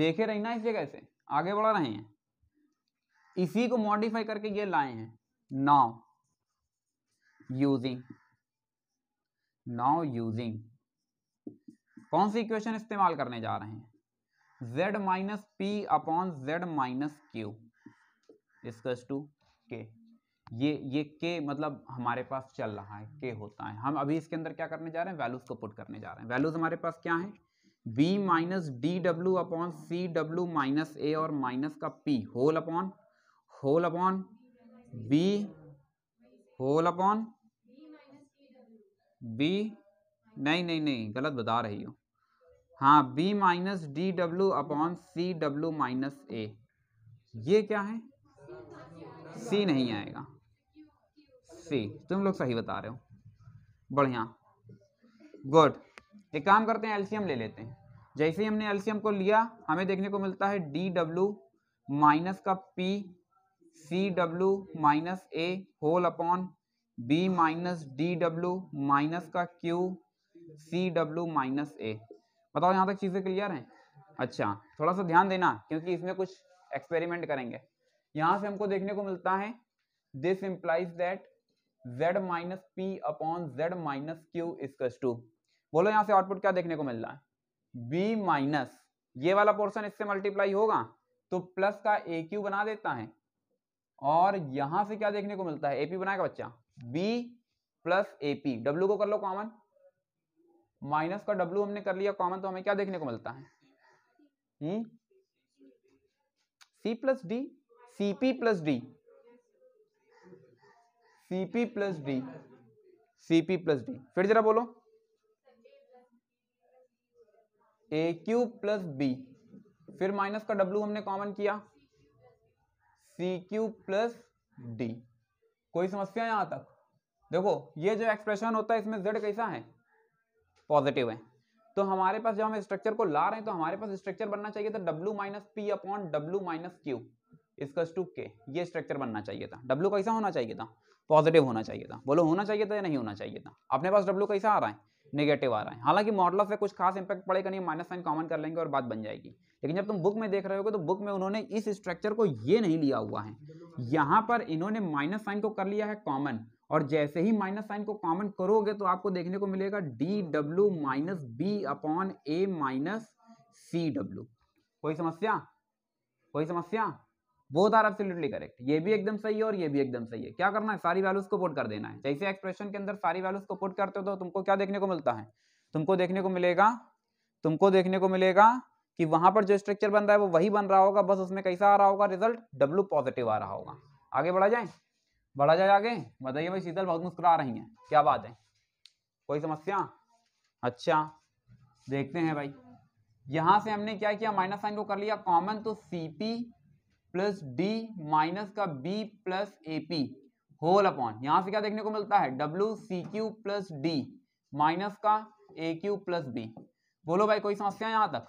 देखे रही ना इस जगह से आगे बढ़ा रहे हैं इसी को मॉडिफाई करके ये लाए हैं नाउ यूजिंग नाउ यूजिंग कौन सी इक्वेशन इस्तेमाल करने जा रहे हैं z minus P upon Z minus q इसकस टू के ये ये के मतलब हमारे पास चल रहा है के होता है हम अभी इसके अंदर क्या करने जा रहे हैं वैल्यूज को पुट करने जा रहे हैं वैल्यूज हमारे पास क्या है B minus D W upon C W minus ए और माइनस का P whole upon whole upon B whole upon B नहीं नहीं नहीं गलत बता रही हूँ हाँ B minus D W upon C W minus ए ये क्या है सी नहीं आएगा सी तुम लोग सही बता रहे हो बढ़िया गुड एक काम करते हैं एल्शियम ले लेते हैं जैसे ही हमने एल्शियम को लिया हमें देखने को मिलता है डी डब्ल्यू माइनस का पी सी डब्ल्यू माइनस ए whole upon B minus D W minus का क्यू सी डब्ल्यू माइनस ए बताओ यहाँ तक चीज़ें क्लियर हैं अच्छा थोड़ा सा ध्यान देना क्योंकि इसमें कुछ एक्सपेरिमेंट करेंगे यहाँ से हमको देखने को मिलता है this implies that z minus P upon Z minus q इसकस टू बोलो यहाँ से आउटपुट क्या देखने को मिल रहा है b माइनस ये वाला पोर्सन इससे मल्टीप्लाई होगा तो प्लस का ए क्यू बना देता है और यहाँ से क्या देखने को मिलता है एपी बनाएगा बच्चा बी प्लस ए पी डब्ल्यू को कर लो कॉमन माइनस का डब्ल्यू हमने कर लिया कॉमन तो हमें क्या देखने को मिलता है c plus d c p plus d c p plus d c p plus d फिर जरा बोलो ए क्यू प्लस बी फिर माइनस का डब्ल्यू हमने कॉमन किया सी क्यू प्लस डी कोई समस्या यहां तक देखो ये जो एक्सप्रेशन होता है इसमें जेड कैसा है पॉजिटिव है तो हमारे पास जब हम स्ट्रक्चर को ला रहे हैं तो हमारे पास स्ट्रक्चर बनना चाहिए था W minus P upon W minus Q इसका टू के ये स्ट्रक्चर बनना चाहिए था डब्ल्यू कैसा होना चाहिए था पॉजिटिव होना चाहिए था बोलो होना चाहिए था या नहीं होना चाहिए था अपने पास डब्ल्यू कैसा आ रहा है नेगेटिव आ रहा है हालांकि मॉडल से कुछ खास इंपैक्ट पड़ेगा नहीं माइनस साइन कॉमन कर लेंगे और बात बन जाएगी लेकिन जब तुम बुक में देख रहे हो तो बुक में उन्होंने इस स्ट्रक्चर को ये नहीं लिया हुआ है यहाँ पर इन्होंने माइनस साइन को कर लिया है कॉमन और जैसे ही माइनस साइन को कॉमन करोगे तो आपको देखने को मिलेगा D W minus B upon ए माइनस सी डब्ल्यू कोई समस्या कोई समस्या बहुत आर एब्सोल्युटली करेक्ट ये भी एकदम सही है और ये भी एकदम सही है क्या करना है सारी वैल्यूज को पुट कर देना है जैसे एक्सप्रेशन के अंदर सारी वैल्यूज को पुट करते हो तो तुमको क्या देखने को मिलता है तुमको देखने को मिलेगा तुमको देखने को मिलेगा कि वहां पर जो स्ट्रक्चर बन रहा है वो वही बन रहा होगा बस उसमें कैसा आ रहा होगा रिजल्ट डब्ल्यू पॉजिटिव आ रहा होगा आगे बढ़ा जाए बढ़ा जाए आगे बताइए भाई शीतल बहुत मुस्कुरा रही हैं क्या बात है कोई समस्या अच्छा देखते हैं भाई यहाँ से हमने क्या किया माइनस साइन को कर लिया कॉमन तो C P plus d minus का बी प्लस ए पी होल अपॉन यहाँ से क्या देखने को मिलता है डब्ल्यू c Q plus d minus का ए क्यू प्लस बी बोलो भाई कोई समस्या यहाँ तक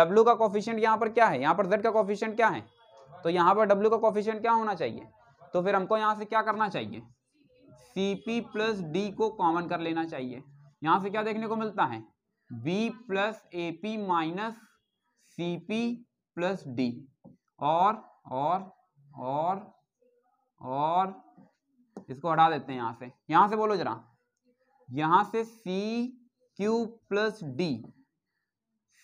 डब्ल्यू का कॉफिशियंट यहाँ पर क्या है यहाँ पर जेड का कॉफिशियंट क्या है तो यहाँ पर डब्ल्यू का कॉफिशियंट क्या होना चाहिए तो फिर हमको यहाँ से क्या करना चाहिए सी पी प्लस डी को कॉमन कर लेना चाहिए यहाँ से क्या देखने को मिलता है बी प्लस ए P minus C P plus D और और और और इसको हटा देते हैं यहाँ से यहाँ से बोलो जरा यहाँ से C Q plus D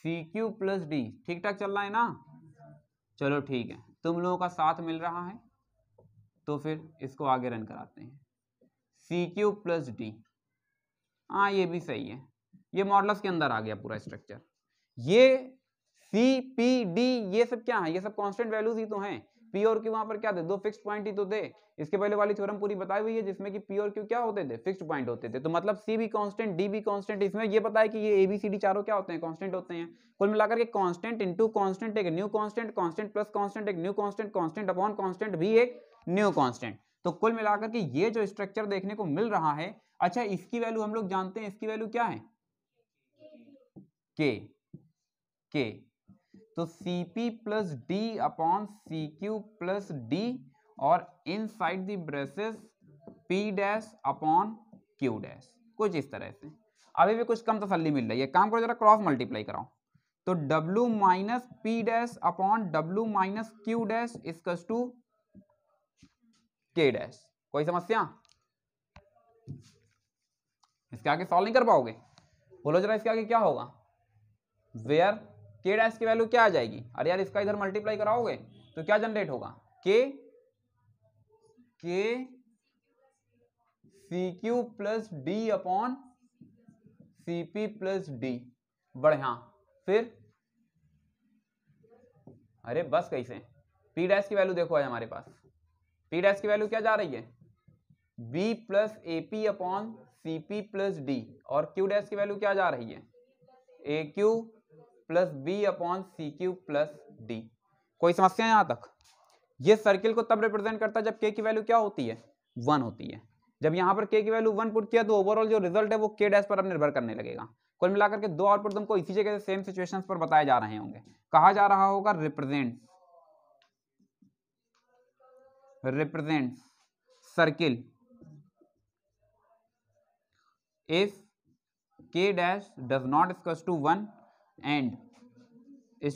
C Q plus D ठीक ठाक चल रहा है ना चलो ठीक है तुम लोगों का साथ मिल रहा है तो फिर इसको आगे रन कराते हैं सी क्यू प्लस डी हाँ ये भी सही है ये मॉडल्स के अंदर आ गया पूरा स्ट्रक्चर ये सी पी डी ये सब क्या है ये सब कॉन्स्टेंट वैल्यूज ही तो हैं पी और क्यू वहां पर क्या थे दो फिक्स पॉइंट ही तो थे इसके पहले वाली थ्योरम पूरी बताई हुई है जिसमें कि पी और क्यू क्या होते थे फिक्स पॉइंट होते थे तो मतलब सी भी कॉन्स्टेंट डी भी कॉन्स्टेंट इसमें ये पता है कि ये ए बी सी डी चारों क्या होते हैं कॉन्स्टेंट होते हैं कुल मिलाकर के कांस्टेंट इनटू कॉन्स्टेंट एक new constant constant plus constant एक new constant constant upon constant भी एक न्यू कांस्टेंट तो कुल मिलाकर के ये जो स्ट्रक्चर देखने को मिल रहा है अच्छा इसकी वैल्यू हम लोग जानते हैं इसकी वैल्यू क्या है के के तो C P plus D upon C Q plus D और inside the braces P dash upon Q dash कुछ इस तरह से अभी भी कुछ कम तसली मिल रही है काम करो जरा क्रॉस मल्टीप्लाई कराओ तो W minus P dash upon W minus Q dash इसकस टू के डैश कोई समस्या इसके आगे सॉल्व नहीं कर पाओगे बोलो जरा इसके आगे क्या होगा वेयर के डैश की वैल्यू क्या आ जाएगी अरे यार इसका इधर मल्टीप्लाई कराओगे तो क्या जनरेट होगा के K C Q plus D upon C P plus D बढ़िया फिर अरे बस कैसे पी डैश की वैल्यू देखो आज हमारे पास पी डैश की वैल्यू क्या जा रही है बी प्लस ए P upon C P plus D और क्यू डैश की वैल्यू क्या जा रही है A Q plus B upon C Q plus D कोई समस्या है यहाँ तक ये सर्किल को तब रिप्रेजेंट करता है जब के की वैल्यू क्या होती है वन होती है जब यहाँ पर के की वैल्यू वन पुट किया तो ओवरऑल जो रिजल्ट है वो के डैश पर अब निर्भर करने लगेगा कुल मिलाकर के दो आउटपुट तुमको इसी जगह से सेम सिचुएशंस पर बताए जा रहे होंगे कहा जा रहा होगा represent represents circle if k dash does not discuss to 1 and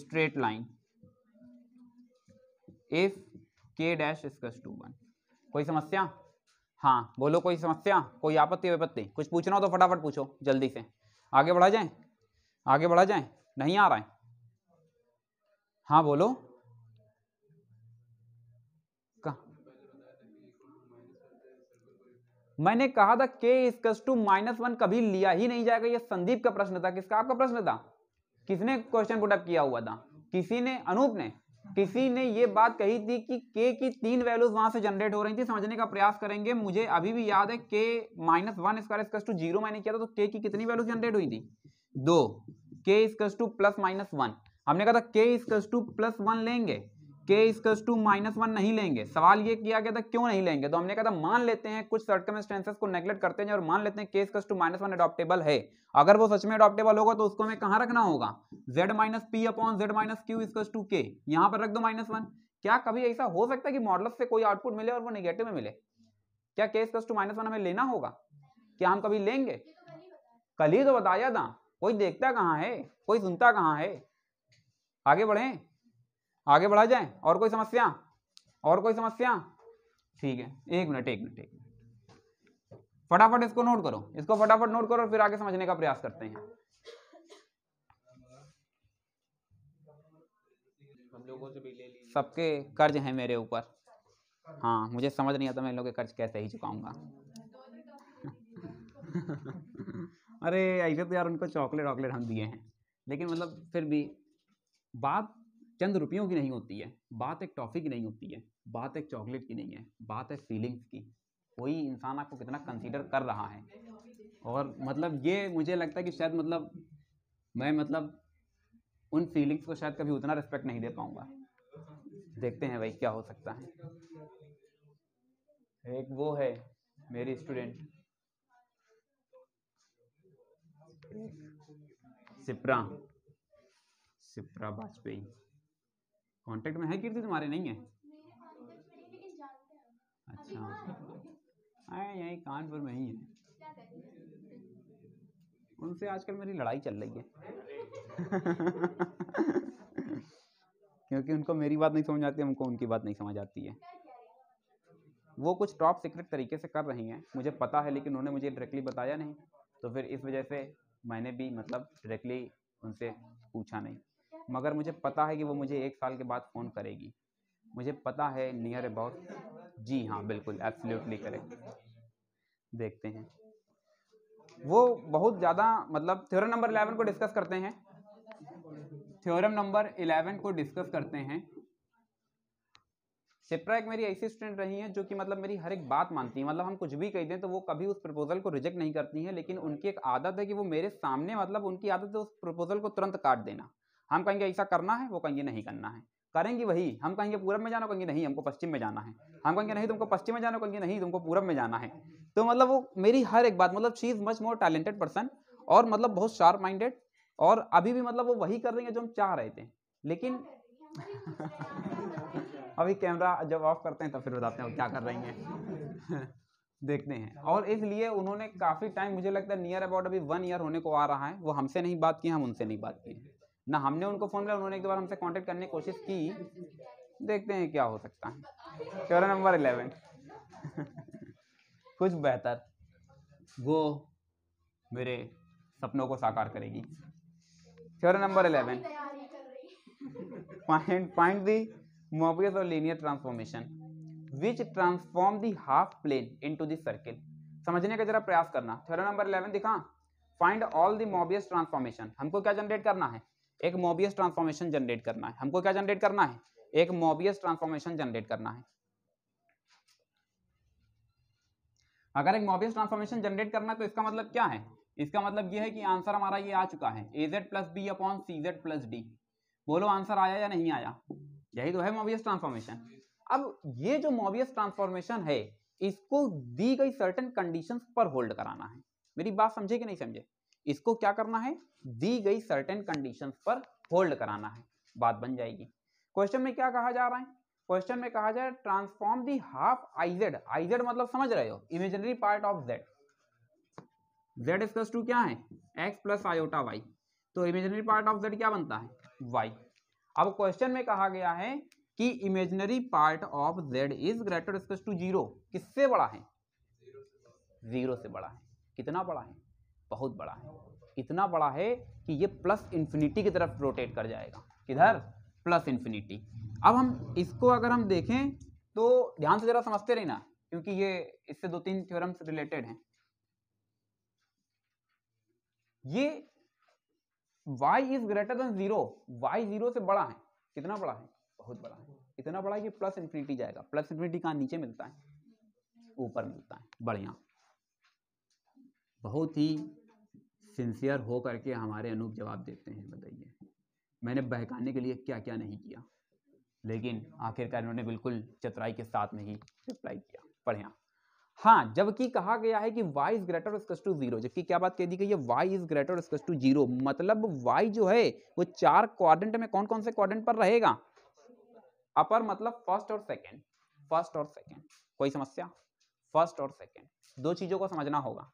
straight line if k dash discuss to 1 कोई समस्या हाँ बोलो कोई समस्या कोई आपत्ति विपत्ति कुछ पूछना हो तो फटाफट पूछो जल्दी से आगे बढ़ा जाए आगे बढ़ा जाए नहीं आ रहा है हाँ बोलो मैंने कहा था के इसकस टू माइनस वन कभी लिया ही नहीं जाएगा यह संदीप का प्रश्न था किसका आपका प्रश्न था किसने क्वेश्चन पुटअप किया हुआ था किसी ने अनूप ने किसी ने ये बात कही थी कि के की तीन वैल्यूज वहां से जनरेट हो रही थी समझने का प्रयास करेंगे मुझे अभी भी याद है के माइनस वन स्क्वायर इसकस टू जीरो मैंने किया था तो के की कितनी वैल्यूज जनरेट हुई थी दो के स्कस टू प्लस माइनस वन हमने कहा था के स्कस टू प्लस वन लेंगे के इजकल्स टू माइनस वन नहीं लेंगे सवाल ये किया गया था क्यों नहीं लेंगे तो हमने कहा था मान लेते हैं कुछ सर्कमस्टेंसेस को नेग्लेक्ट करते हैं और मान लेते हैं K equals to minus one adoptable है अगर वो सच में अडॉप्टेबल होगा तो उसको हमें कहाँ रखना होगा Z minus P upon Z minus Q equals to K यहाँ पर रख दो माइनस वन क्या कभी ऐसा हो सकता है कि मॉडल्स से कोई आउटपुट मिले और वो निगेटिव में मिले क्या के इजकल्स टू माइनस वन हमें लेना होगा क्या हम कभी लेंगे कल ही तो बताया था कोई देखता कहाँ है कोई सुनता कहाँ है आगे बढ़ें आगे बढ़ा जाए और कोई समस्या और कोई समस्या ठीक है एक मिनट एक मिनट एक मिनट फटाफट इसको नोट करो इसको फटाफट नोट करो और फिर आगे समझने का प्रयास करते हैं सबके कर्ज हैं मेरे ऊपर हाँ मुझे समझ नहीं आता मैं इन के कर्ज कैसे ही चुकाऊंगा अरे ऐसे तो यार उनको चॉकलेट वॉकलेट हम दिए हैं लेकिन मतलब फिर भी बात चंद रुपयों की नहीं होती है बात एक टॉफ़ी की नहीं होती है बात एक चॉकलेट की नहीं है बात है फीलिंग्स की कोई इंसान आपको कितना कंसीडर कर रहा है और मतलब ये मुझे लगता है कि शायद मतलब मैं मतलब उन फीलिंग्स को शायद कभी उतना रिस्पेक्ट नहीं दे पाऊंगा देखते हैं भाई क्या हो सकता है एक वो है मेरी स्टूडेंट सिप्रा सिप्रा वाजपेयी कांटेक्ट में है कीर्ति तुम्हारे नहीं है अच्छा आए हाँ, यहीं कानपुर में ही है उनसे आजकल मेरी लड़ाई चल रही है क्योंकि उनको मेरी बात नहीं समझ आती हमको उनकी बात नहीं समझ आती है वो कुछ टॉप सीक्रेट तरीके से कर रही हैं मुझे पता है लेकिन उन्होंने मुझे डायरेक्टली बताया नहीं तो फिर इस वजह से मैंने भी मतलब डायरेक्टली उनसे पूछा नहीं मगर मुझे पता है कि वो मुझे एक साल के बाद फ़ोन करेगी मुझे पता है नियर अबाउट जी हाँ बिल्कुल एब्सोल्युटली करेक्ट देखते हैं वो बहुत ज़्यादा मतलब थ्योरम नंबर इलेवन को डिस्कस करते हैं थ्योरम नंबर इलेवन को डिस्कस करते हैं सिप्रा एक मेरी ऐसी स्टूडेंट रही हैं जो कि मतलब मेरी हर एक बात मानती है मतलब हम कुछ भी कह दें तो वो कभी उस प्रपोजल को रिजेक्ट नहीं करती हैं लेकिन उनकी एक आदत है कि वो मेरे सामने मतलब उनकी आदत है उस प्रपोजल को तुरंत काट देना हम कहेंगे ऐसा करना है वो कहेंगे नहीं करना है करेंगे वही हम कहेंगे पूरब में जाना कहेंगे नहीं हमको पश्चिम में जाना है हम कहेंगे नहीं तुमको पश्चिम में जाना कहेंगे नहीं तुमको पूरब में जाना है तो मतलब वो मेरी हर एक बात मतलब she is much more talented person और मतलब बहुत शार्प माइंडेड और अभी भी मतलब वो वही कर रही है जो हम चाह रहे थे लेकिन अभी कैमरा जब ऑफ करते हैं तो फिर बताते हैं वो क्या कर रही हैं देखते हैं और इसलिए उन्होंने काफ़ी टाइम मुझे लगता है नियर अबाउट अभी वन ईयर होने को आ रहा है वो हमसे नहीं बात की हम उनसे नहीं बात की ना हमने उनको फ़ोन किया उन्होंने एक बार हमसे कॉन्टेक्ट करने की कोशिश की देखते हैं क्या हो सकता है चौरा नंबर इलेवन कुछ बेहतर वो मेरे सपनों को साकार करेगी चौरा number eleven point point the Mobius और linear transformation which transform the half plane to the circle समझने का जरा प्रयास करना थ्योरी नंबर इलेवन दिखा find all the Mobius transformation हमको क्या जनरेट करना है एक मोबियस ट्रांसफॉर्मेशन जनरेट करना है हमको क्या जनरेट करना है एक मोबियस ट्रांसफॉर्मेशन जनरेट करना है अगर एक मोबियस ट्रांसफॉर्मेशन जनरेट करना है तो इसका मतलब क्या है इसका मतलब यह है कि आंसर हमारा ये आ चुका है A Z plus B upon C Z plus D बोलो आंसर आया या नहीं आया यही तो है मोबियस ट्रांसफॉर्मेशन अब ये जो मोबियस ट्रांसफॉर्मेशन है इसको दी गई सर्टेन कंडीशंस पर होल्ड कराना है मेरी बात समझे कि नहीं समझे इसको क्या करना है दी गई सर्टेन कंडीशन पर होल्ड कराना है बात बन जाएगी क्वेश्चन में क्या कहा जा रहा है क्वेश्चन में कहा जाए transform the half IZ IZ मतलब समझ रहे हो imaginary part of Z Z इसकस टू क्या है एक्स प्लस आयोटा वाई तो इमेजिनरी पार्ट ऑफ जेड क्या बनता है वाई अब क्वेश्चन में कहा गया है कि imaginary part of Z is greater to zero किससे बड़ा है जीरो से बड़ा है कितना बड़ा है बहुत बड़ा है इतना बड़ा है कि ये प्लस इन्फिनिटी की तरफ रोटेट कर जाएगा किधर प्लस इन्फिनिटी अब हम इसको अगर हम देखें तो ध्यान से ज़रा समझते रहना क्योंकि ये इससे दो तीन थ्योरम्स रिलेटेड हैं ये y is greater than zero y zero से बड़ा है कितना बड़ा है बहुत बड़ा है इतना बड़ा है कि प्लस इन्फिनिटी जाएगा प्लस इन्फिनिटी कहाँ नीचे मिलता है ऊपर मिलता है बढ़िया बहुत ही सिंसियर हो करके हमारे अनूप जवाब देते हैं बताइए मैंने बहकाने के लिए क्या क्या नहीं किया लेकिन आखिरकार इन्होंने बिल्कुल चतराई के साथ नहीं रिप्लाई किया पढ़िया हाँ जबकि कहा गया है कि y is greater to zero जबकि क्या बात कह दी गई है y is greater to zero मतलब y जो है वो चार क्वाड्रेंट में कौन कौन से क्वाड्रेंट पर रहेगा अपर मतलब फर्स्ट और सेकंड फर्स्ट और सेकंड कोई समस्या फर्स्ट और सेकंड दो चीजों को समझना होगा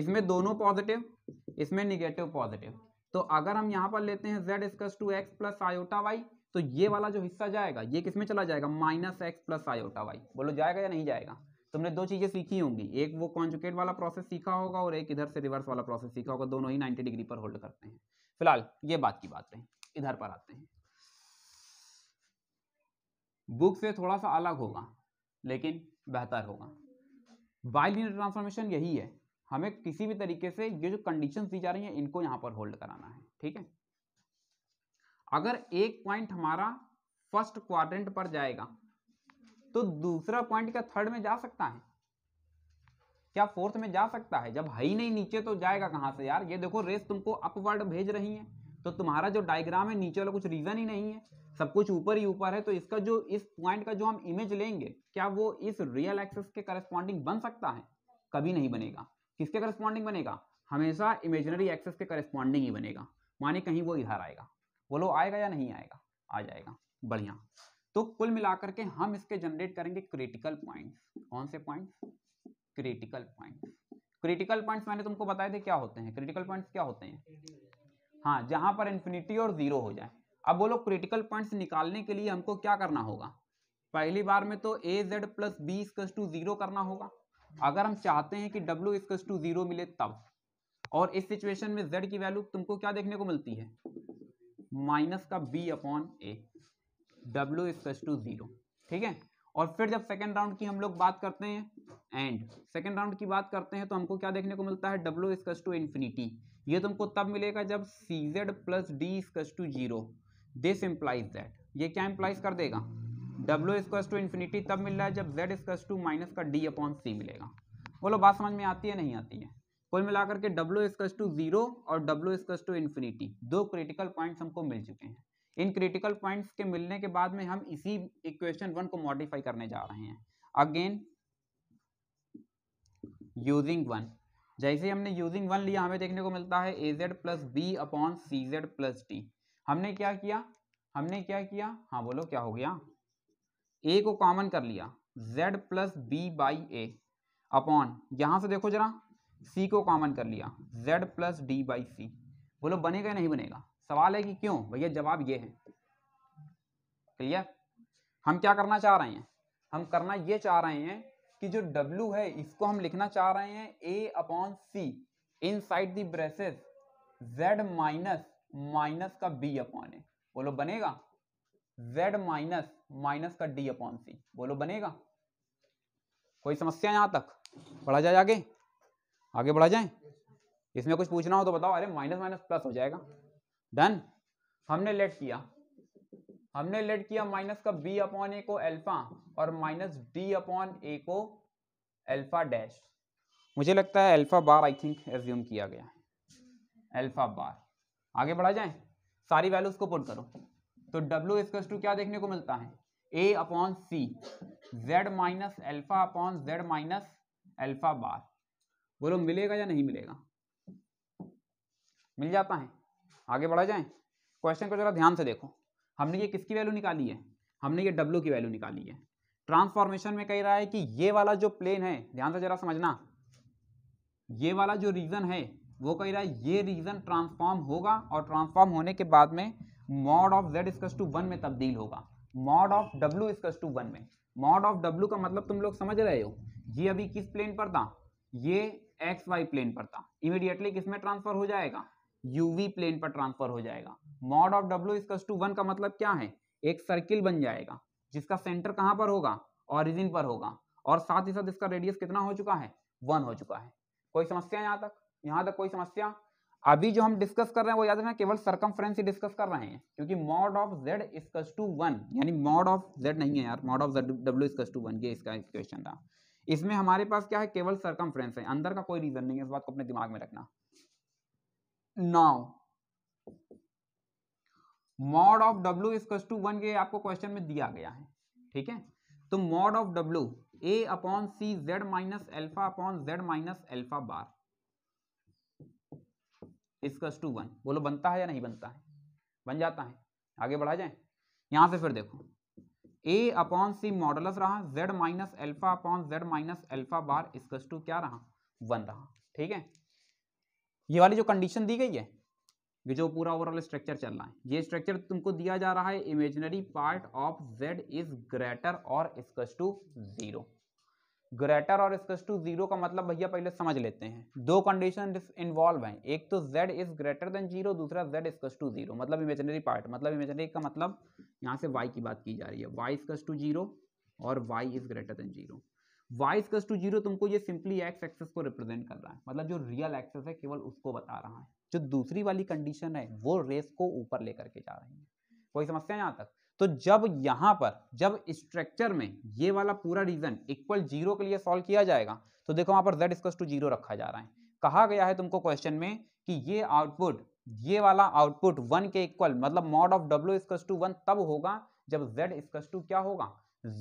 इसमें दोनों पॉजिटिव इसमें निगेटिव पॉजिटिव तो अगर हम यहाँ पर लेते हैं जेड स्कस to X plus iota Y तो ये वाला जो हिस्सा जाएगा ये किसमें चला जाएगा minus X plus iota Y बोलो जाएगा या नहीं जाएगा तुमने दो चीज़ें सीखी होंगी एक वो कॉन्जुकेट वाला प्रोसेस सीखा होगा और एक इधर से रिवर्स वाला प्रोसेस सीखा होगा दोनों ही 90 डिग्री पर होल्ड करते हैं फिलहाल ये बात की बात है इधर पर आते हैं बुक से थोड़ा सा अलग होगा लेकिन बेहतर होगा बाइलिनियर ट्रांसफॉर्मेशन यही है हमें किसी भी तरीके से ये जो कंडीशन दी जा रही है इनको यहाँ पर होल्ड कराना है ठीक है अगर एक पॉइंट हमारा फर्स्ट क्वाड्रेंट पर जाएगा तो दूसरा पॉइंट क्या थर्ड में जा सकता है क्या फोर्थ में जा सकता है जब है ही नहीं नीचे तो जाएगा कहां से यार ये देखो रेस तुमको अपवर्ड भेज रही है तो तुम्हारा जो डायग्राम है नीचे वाला कुछ रीजन ही नहीं है सब कुछ ऊपर ही ऊपर है तो इसका जो इस पॉइंट का जो हम इमेज लेंगे क्या वो इस रियल एक्सेस के करस्पॉन्डिंग बन सकता है कभी नहीं बनेगा किसके करस्पॉन्डिंग बनेगा हमेशा इमेजिनरी एक्सेस के करस्पॉन्डिंग ही बनेगा माने कहीं वो इधर आएगा बोलो आएगा या नहीं आएगा आ जाएगा बढ़िया तो कुल मिलाकर के हम इसके जनरेट करेंगे क्रिटिकल पॉइंट्स कौन से points critical points critical points मैंने तुमको बताए थे क्या होते हैं क्रिटिकल पॉइंट्स क्या होते हैं हाँ जहाँ पर इन्फिनिटी और जीरो हो जाए अब बोलो क्रिटिकल पॉइंट्स निकालने के लिए हमको क्या करना होगा पहली बार में तो A Z plus B to zero करना होगा अगर हम चाहते हैं कि डब्ल्यू इजकस टू जीरो मिले तब और इस सिचुएशन में जेड की वैल्यू तुमको क्या देखने को मिलती है माइनस का बी अपॉन ए डब्ल्यू इजकस टू जीरो ठीक है और फिर जब सेकेंड राउंड की हम लोग बात करते हैं एंड सेकेंड राउंड की बात करते हैं तो हमको क्या देखने को मिलता है डब्ल्यू इजकस टू इन्फिनिटी ये तुमको तब मिलेगा जब सी जेड प्लस डी इजकस to zero this implies that ये क्या इम्प्लाइज कर देगा डब्ल्यू स्क्वास टू इन्फिनिटी तब मिल रहा है जब जेड स्क्वास टू माइनस का डी अपॉन सी मिलेगा बोलो बात समझ में आती है नहीं आती है कुल मिलाकर के डब्ल्यू स्क्वास टू जीरो और डब्ल्यू स्क्वास टू इन्फिनिटी दो क्रिटिकल पॉइंट्स हमको मिल चुके हैं इन क्रिटिकल पॉइंट्स के मिलने के बाद में हम इसी इक्वेशन वन को मॉडिफाई करने जा रहे हैं अगेन यूजिंग वन जैसे हमने यूजिंग वन लिया हमें देखने को मिलता है A Z plus B upon C Z plus T हमने क्या किया हमने क्या किया हाँ बोलो क्या हो गया ए को कॉमन कर लिया Z plus B by A upon यहाँ से देखो जरा सी को कॉमन कर लिया Z plus D by C बोलो बनेगा या नहीं बनेगा सवाल है कि क्यों भैया जवाब ये है क्लियर हम क्या करना चाह रहे हैं हम करना ये चाह रहे हैं कि जो w है इसको हम लिखना चाह रहे हैं a upon C inside the braces z minus minus का b अपॉन है बोलो बनेगा z माइनस माइनस का d अपॉन सी बोलो बनेगा कोई समस्या यहां तक बढ़ा जाए आगे आगे बढ़ा जाए इसमें कुछ पूछना हो तो बताओ अरे माइनस माइनस प्लस हो जाएगा डन हमने लेट किया हमने लेट किया माइनस का b अपॉन ए को अल्फा और माइनस डी अपॉन ए को अल्फा डैश मुझे लगता है alpha bar I think assume किया गया है अल्फा बार आगे बढ़ा जाए सारी वैल्यूज को पुट करो तो डब्ल्यू एक्स टू क्या देखने को मिलता है A upon C Z minus alpha upon Z minus alpha bar बोलो मिलेगा या नहीं मिलेगा मिल जाता है आगे बढ़ा जाए क्वेश्चन को जरा ध्यान से देखो हमने ये किसकी वैल्यू निकाली है हमने ये डब्ल्यू की वैल्यू निकाली है ट्रांसफॉर्मेशन में कह रहा है कि ये वाला जो प्लेन है ध्यान से जरा समझना ये वाला जो रीजन है वो कह रहा है ये रीजन ट्रांसफॉर्म होगा और ट्रांसफॉर्म होने के बाद में मॉड ऑफ जेड स्कस टू वन में तब्दील होगा मॉड ऑफ डब्ल्यू स्कस टू वन में मॉड ऑफ डब्ल्यू का मतलब तुम लोग समझ रहे हो ये अभी किस प्लेन पर था ये एक्स वाई प्लेन पर था इमीडिएटली किसमें ट्रांसफर हो जाएगा यूवी प्लेन पर ट्रांसफर हो जाएगा मॉड ऑफ डब्ल्यू स्कस टू वन का मतलब क्या है एक सर्किल बन जाएगा जिसका सेंटर कहाँ पर होगा ऑरिजिन पर होगा और साथ ही साथ इसका रेडियस कितना हो चुका है वन हो चुका है कोई समस्या यहाँ तक यहाँ तक कोई समस्या अभी जो हम डिस्कस कर रहे हैं वो याद रखना केवल सरकम ही डिस्कस कर रहे हैं क्योंकि मॉड ऑफ जेड इसकस टू वन यानी मॉड ऑफ जेड नहीं है यार मॉड ऑफ डब्ल्यू इसकस टू वन ये इसका क्वेश्चन था इसमें हमारे पास क्या है केवल सरकम है अंदर का कोई रीजन नहीं है इस बात को अपने दिमाग में रखना नाउ मॉड ऑफ डब्ल्यू इसकस टू वन ये आपको क्वेश्चन में दिया गया है ठीक है तो mod of W A upon C Z minus alpha upon Z minus alpha bar इसकस टू वन बोलो बनता है या नहीं बनता है बन जाता है आगे बढ़ा जाए यहाँ से फिर देखो ए अपॉन सी मॉडलस रहा Z minus alpha upon Z minus alpha bar इसकस टू क्या रहा वन रहा ठीक है ये वाली जो कंडीशन दी गई है ये जो पूरा ओवरऑल स्ट्रक्चर चल रहा है ये स्ट्रक्चर तुमको दिया जा रहा है imaginary part of Z is greater और इसकस टू जीरो ग्रेटर और स्कस टू जीरो का मतलब भैया पहले समझ लेते हैं दो कंडीशन इन्वॉल्व हैं एक तो z is greater than zero दूसरा z स्कस टू जीरो मतलब इमेजनरी पार्ट मतलब इमेजनरी का मतलब यहाँ से y की बात की जा रही है y स्कस टू जीरो और y is greater than zero y स्कस टू जीरो तुमको ये सिंपली x एक्सेस को रिप्रेजेंट कर रहा है मतलब जो रियल एक्सेस है केवल उसको बता रहा है जो दूसरी वाली कंडीशन है वो रेस को ऊपर लेकर के जा रही है कोई समस्या यहाँ तक तो जब यहां पर जब स्ट्रक्चर में ये वाला पूरा रीजन इक्वल जीरो के लिए सॉल्व किया जाएगा तो देखो वहां पर जेड स्क्स टू जीरो रखा जा रहा है कहा गया है तुमको क्वेश्चन में कि ये आउटपुट ये वाला आउटपुट वन के इक्वल मतलब मॉड ऑफ डब्ल्यू स्क्स टू वन तब होगा जब जेड स्क्स टू क्या होगा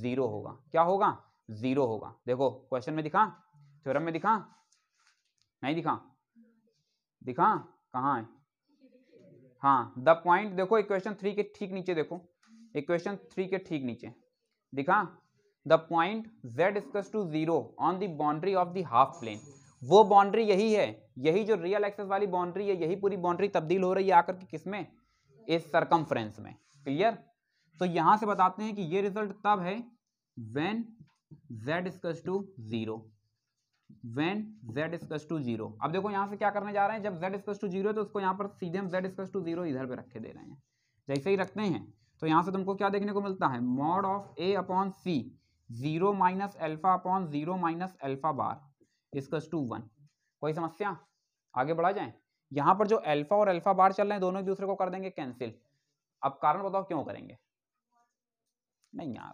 जीरो होगा क्या होगा जीरो होगा देखो क्वेश्चन में दिखा थ्योरम में दिखा नहीं दिखा दिखा कहा है हाँ द पॉइंट देखो इक्वेशन थ्री के ठीक नीचे देखो इक्वेशन थ्री के ठीक नीचे दिखा द पॉइंट जेड इजकस to zero on the boundary of the half plane वो बाउंड्री यही है यही जो रियल एक्सेस वाली बाउंड्री है यही पूरी बाउंड्री तब्दील हो रही है आकर के किस में इस सरकमफ्रेंस में क्लियर तो यहां से बताते हैं कि ये रिजल्ट तब है व्हेन जेड इजकस टू जीरो व्हेन जेड इजकस टू जीरो अब देखो यहां से क्या करने जा रहे हैं जब जेड इजकस टू जीरो तो उसको यहां पर सीधे हम जेड इजकस टू जीरो इधर पे रखे दे रहे हैं जैसे ही रखते हैं तो यहाँ से तुमको क्या देखने को मिलता है mod of A upon C zero minus alpha upon zero minus alpha bar इसकस टू वन कोई समस्या आगे बढ़ा जाए यहाँ पर जो एल्फा और एल्फा बार चल रहे हैं दोनों एक दूसरे को कर देंगे कैंसिल अब कारण बताओ क्यों करेंगे नहीं यार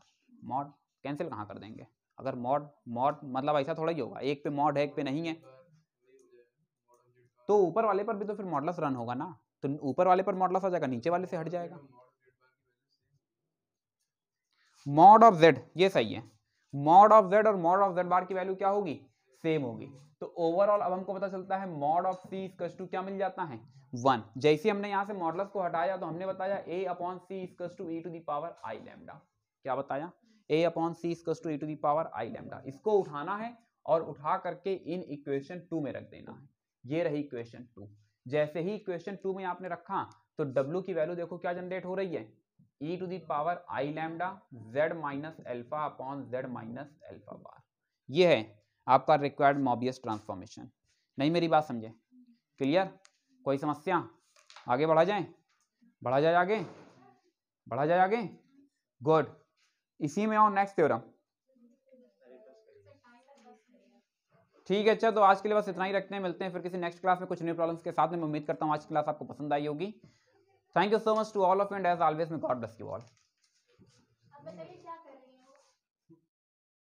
मॉड कैंसिल कहाँ कर देंगे अगर मॉड मॉड मतलब ऐसा थोड़ा ही होगा एक पे मॉड है एक पे नहीं है तो ऊपर वाले पर भी तो फिर मॉडलस रन होगा ना तो ऊपर वाले पर मॉडलस आ जाएगा नीचे वाले से हट जाएगा मॉड ऑफ जेड ये सही है मॉड ऑफ जेड और मॉड ऑफ जेड बार की वैल्यू क्या होगी सेम होगी तो ओवरऑल अब हमको पता चलता है mod of C is to क्या मिल जाता है वन जैसे हमने यहाँ से मॉडलस को हटाया तो हमने बताया A upon C is to E to the power I lambda क्या बताया A upon C is to E to the power I lambda इसको उठाना है और उठा करके इन इक्वेशन टू में रख देना है ये रही इक्वेशन टू जैसे ही इक्वेशन टू में आपने रखा तो डब्ल्यू की वैल्यू देखो क्या जनरेट हो रही है E to the power I lambda Z minus alpha upon Z minus alpha bar ये है आपका रिक्वायर्ड मॉबियस ट्रांसफॉर्मेशन नहीं मेरी बात समझे क्लियर कोई समस्या आगे बढ़ा जाए बढ़ा जाए आगे बढ़ा जाए आगे गुड इसी में आओ नेक्स्ट थ्योरम ठीक है अच्छा तो आज के लिए बस इतना ही रखते हैं मिलते हैं फिर किसी नेक्स्ट क्लास में कुछ न्यू प्रॉब्लम्स के साथ में उम्मीद करता हूँ आज की क्लास आपको पसंद आई होगी Thank you so much to all of you and as always may God bless you all.